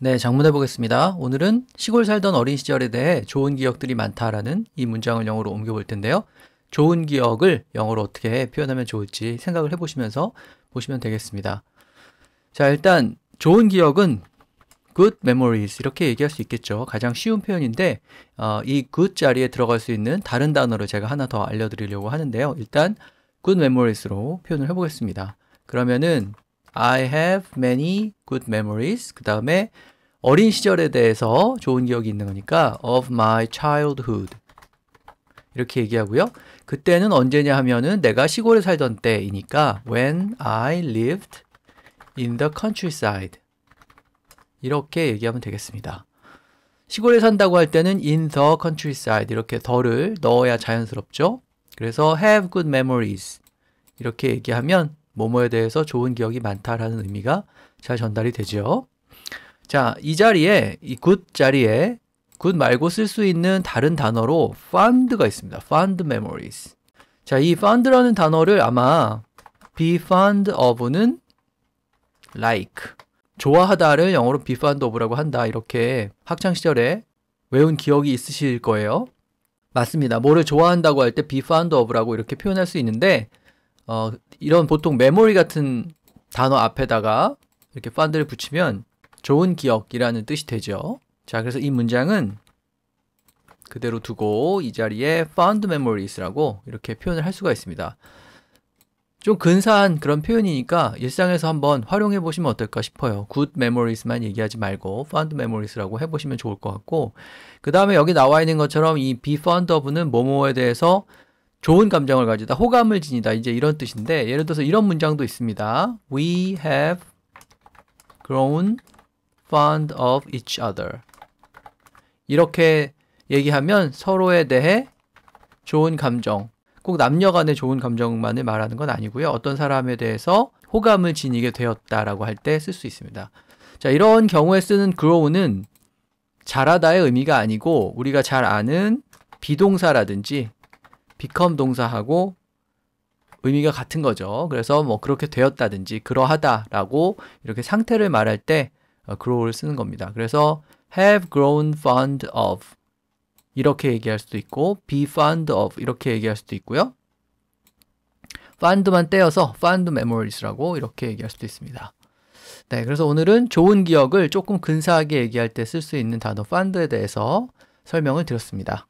네, 장문해 보겠습니다. 오늘은 시골 살던 어린 시절에 대해 좋은 기억들이 많다라는 이 문장을 영어로 옮겨 볼 텐데요. 좋은 기억을 영어로 어떻게 표현하면 좋을지 생각을 해 보시면서 보시면 되겠습니다. 자, 일단 좋은 기억은 good memories 이렇게 얘기할 수 있겠죠. 가장 쉬운 표현인데 어, 이 good 자리에 들어갈 수 있는 다른 단어를 제가 하나 더 알려드리려고 하는데요. 일단 good memories로 표현을 해보겠습니다. 그러면은 I have many good memories. 그 다음에 어린 시절에 대해서 좋은 기억이 있는 거니까 of my childhood 이렇게 얘기하고요. 그때는 언제냐 하면은 내가 시골에 살던 때이니까 when I lived in the countryside 이렇게 얘기하면 되겠습니다. 시골에 산다고 할 때는 in the countryside 이렇게 더를 넣어야 자연스럽죠. 그래서 have good memories 이렇게 얘기하면 뭐뭐에 대해서 좋은 기억이 많다라는 의미가 잘 전달이 되죠. 자, 이 자리에 이 good 자리에 good 말고 쓸 수 있는 다른 단어로 fond가 있습니다. fond memories. 자, 이 fond라는 단어를 아마 be fond of는 like 좋아하다를 영어로 be fond of라고 한다. 이렇게 학창 시절에 외운 기억이 있으실 거예요. 맞습니다. 뭐를 좋아한다고 할 때 be fond of라고 이렇게 표현할 수 있는데 어, 이런 보통 메모리 같은 단어 앞에다가 이렇게 펀드를 붙이면 좋은 기억이라는 뜻이 되죠. 자, 그래서 이 문장은 그대로 두고 이 자리에 found memories라고 이렇게 표현을 할 수가 있습니다. 좀 근사한 그런 표현이니까 일상에서 한번 활용해 보시면 어떨까 싶어요. good memories만 얘기하지 말고 fond memories라고 해보시면 좋을 것 같고 그 다음에 여기 나와 있는 것처럼 이 be fond of는 뭐뭐에 대해서 좋은 감정을 가지다, 호감을 지니다 이제 이런 뜻인데 예를 들어서 이런 문장도 있습니다. We have grown fond of each other. 이렇게 얘기하면 서로에 대해 좋은 감정, 꼭 남녀 간의 좋은 감정만을 말하는 건 아니고요. 어떤 사람에 대해서 호감을 지니게 되었다라고 할 때 쓸 수 있습니다. 자, 이런 경우에 쓰는 grow는 자라다의 의미가 아니고 우리가 잘 아는 비동사라든지 become 동사하고 의미가 같은 거죠. 그래서 뭐 그렇게 되었다든지 그러하다라고 이렇게 상태를 말할 때 grow를 어, 쓰는 겁니다. 그래서 have grown fond of 이렇게 얘기할 수도 있고 be fond of 이렇게 얘기할 수도 있고요. fond만 떼어서 fond memories라고 이렇게 얘기할 수도 있습니다. 네, 그래서 오늘은 좋은 기억을 조금 근사하게 얘기할 때 쓸 수 있는 단어 fond에 대해서 설명을 드렸습니다.